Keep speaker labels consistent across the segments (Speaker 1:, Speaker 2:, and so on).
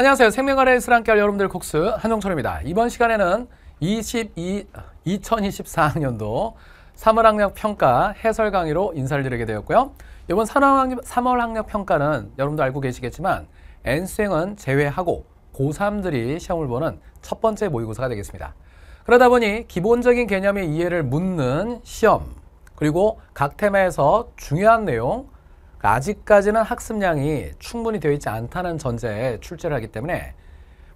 Speaker 1: 안녕하세요. 생명과래에서 함께할 여러분들 콕스 한종철입니다. 이번 시간에는 22, 2024학년도 3월 학력 평가 해설 강의로 인사를 드리게 되었고요. 이번 3월 학력 평가는 여러분도 알고 계시겠지만 N수행은 제외하고 고3들이 시험을 보는 첫 번째 모의고사가 되겠습니다. 그러다 보니 기본적인 개념의 이해를 묻는 시험 그리고 각 테마에서 중요한 내용 아직까지는 학습량이 충분히 되어 있지 않다는 전제에 출제를 하기 때문에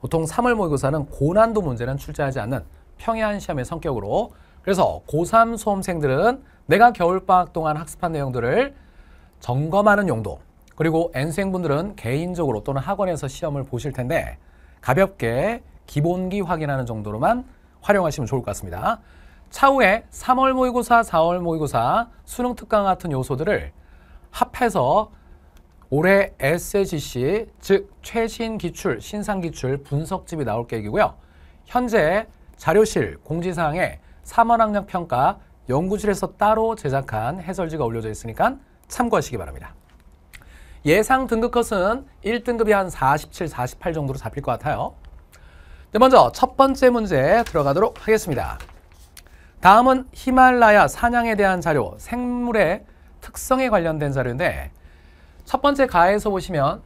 Speaker 1: 보통 3월 모의고사는 고난도 문제는 출제하지 않는 평이한 시험의 성격으로 그래서 고3 수험생들은 내가 겨울방학 동안 학습한 내용들을 점검하는 용도 그리고 n 생분들은 개인적으로 또는 학원에서 시험을 보실 텐데 가볍게 기본기 확인하는 정도로만 활용하시면 좋을 것 같습니다. 차후에 3월 모의고사, 4월 모의고사, 수능 특강 같은 요소들을 합해서 올해 SGC 즉 최신 기출, 신상 기출 분석집이 나올 계획이고요. 현재 자료실 공지사항에 3월학력 평가 연구실에서 따로 제작한 해설지가 올려져 있으니까 참고하시기 바랍니다. 예상 등급 컷은 1등급이 한 47, 48 정도로 잡힐 것 같아요. 네, 먼저 첫 번째 문제 들어가도록 하겠습니다. 다음은 히말라야 사냥에 대한 자료, 생물의 특성에 관련된 자료인데 첫 번째 가에서 보시면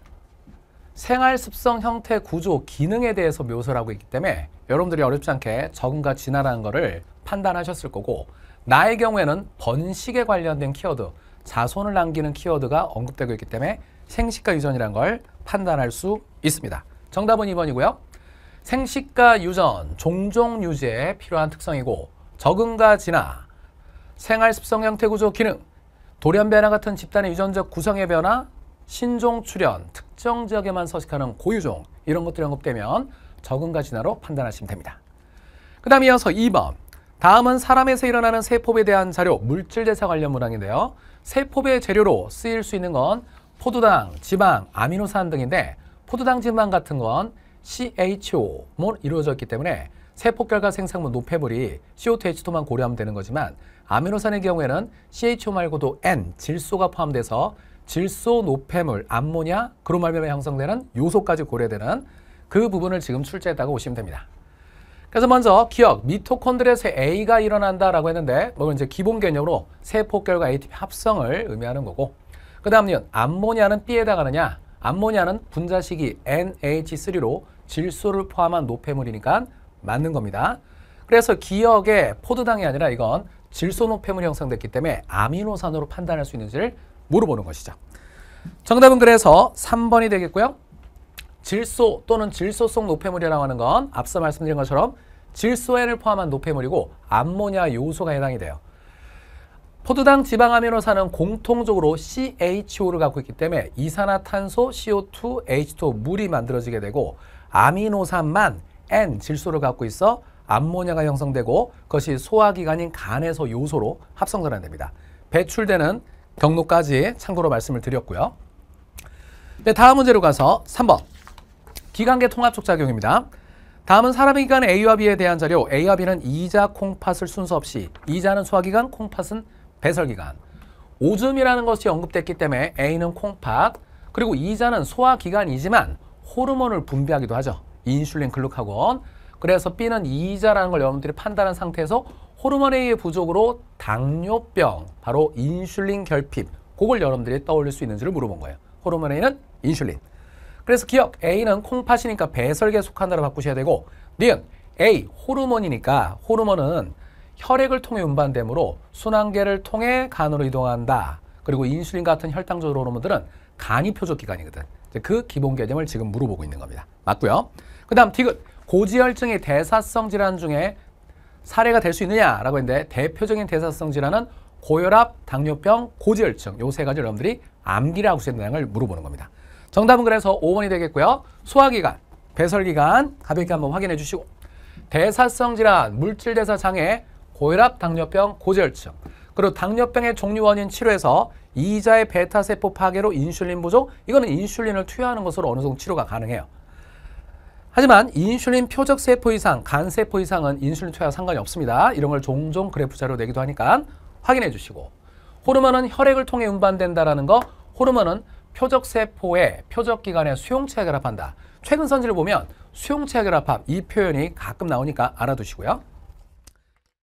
Speaker 1: 생활 습성 형태 구조 기능에 대해서 묘사를 하고 있기 때문에 여러분들이 어렵지 않게 적응과 진화라는 것을 판단하셨을 거고 나의 경우에는 번식에 관련된 키워드 자손을 남기는 키워드가 언급되고 있기 때문에 생식과 유전이라는 걸 판단할 수 있습니다. 정답은 2번이고요. 생식과 유전, 종종 유지에 필요한 특성이고 적응과 진화, 생활 습성 형태 구조 기능, 돌연변화 같은 집단의 유전적 구성의 변화, 신종 출현, 특정 지역에만 서식하는 고유종 이런 것들이 언급되면 적응과 진화로 판단하시면 됩니다. 그 다음 이어서 2번 다음은 사람에서 일어나는 세포에 대한 자료 물질대사 관련 문항인데요. 세포의 재료로 쓰일 수 있는 건 포도당, 지방, 아미노산 등인데 포도당 지방 같은 건 CHO로 뭐 이루어졌기 때문에 세포 결과 생성물 노폐물이 CO2H2만 고려하면 되는 거지만 아미노산의 경우에는 CHO 말고도 N, 질소가 포함돼서 질소 노폐물, 암모니아, 그로말염에 형성되는 요소까지 고려되는 그 부분을 지금 출제했다고 보시면 됩니다. 그래서 먼저 기억, 미토콘드리아에서 A가 일어난다라고 했는데 뭐 이제 기본 개념으로 세포결과 ATP 합성을 의미하는 거고 그 다음은 암모니아는 B에 다가느냐 암모니아는 분자식이 NH3로 질소를 포함한 노폐물이니까 맞는 겁니다. 그래서 기억의 포도당이 아니라 이건 질소노폐물이 형성됐기 때문에 아미노산으로 판단할 수 있는지를 물어보는 것이죠. 정답은 그래서 3번이 되겠고요. 질소 또는 질소성 노폐물이라고 하는 건 앞서 말씀드린 것처럼 질소엔을 포함한 노폐물이고 암모니아 요소가 해당이 돼요. 포도당 지방아미노산은 공통적으로 CHO를 갖고 있기 때문에 이산화탄소, CO2, H2O 물이 만들어지게 되고 아미노산만 N 질소를 갖고 있어 암모니아가 형성되고 그것이 소화기관인 간에서 요소로 합성전환됩니다. 배출되는 경로까지 참고로 말씀을 드렸고요. 네, 다음 문제로 가서 3번 기관계 통합촉작용입니다. 다음은 사람의 기관의 A와 B에 대한 자료 A와 B는 이자, 콩팥을 순서 없이 이자는 소화기관, 콩팥은 배설기관 오줌이라는 것이 언급됐기 때문에 A는 콩팥 그리고 이자는 소화기관이지만 호르몬을 분비하기도 하죠. 인슐린, 글루카곤 그래서 B는 이자라는 걸 여러분들이 판단한 상태에서 호르몬 A의 부족으로 당뇨병, 바로 인슐린 결핍, 그걸 여러분들이 떠올릴 수 있는지를 물어본 거예요. 호르몬 A는 인슐린. 그래서 기억, A는 콩팥이니까 배설계 속한다로 바꾸셔야 되고, 니은 A, 호르몬이니까 호르몬은 혈액을 통해 운반되므로 순환계를 통해 간으로 이동한다. 그리고 인슐린 같은 혈당적으로 호르몬들은 간이 표적 기관이거든. 그 기본 개념을 지금 물어보고 있는 겁니다. 맞고요. 그 다음, 디귿. 고지혈증이 대사성 질환 중에 사례가 될 수 있느냐라고 했는데 대표적인 대사성 질환은 고혈압, 당뇨병, 고지혈증 요 세 가지 여러분들이 암기라고 쓰는다는 물어보는 겁니다. 정답은 그래서 5번이 되겠고요. 소화기관, 배설기관 가볍게 한번 확인해 주시고 대사성 질환, 물질대사 장애, 고혈압, 당뇨병, 고지혈증 그리고 당뇨병의 종류 원인 치료에서 이자의 베타세포 파괴로 인슐린 부족 이거는 인슐린을 투여하는 것으로 어느 정도 치료가 가능해요. 하지만 인슐린 표적세포 이상, 간세포 이상은 인슐린 투여와 상관이 없습니다. 이런 걸 종종 그래프자료 내기도 하니까 확인해 주시고 호르몬은 혈액을 통해 운반된다라는 거 호르몬은 표적세포의 표적기관의 수용체에 결합한다. 최근 선지를 보면 수용체에 결합함 이 표현이 가끔 나오니까 알아두시고요.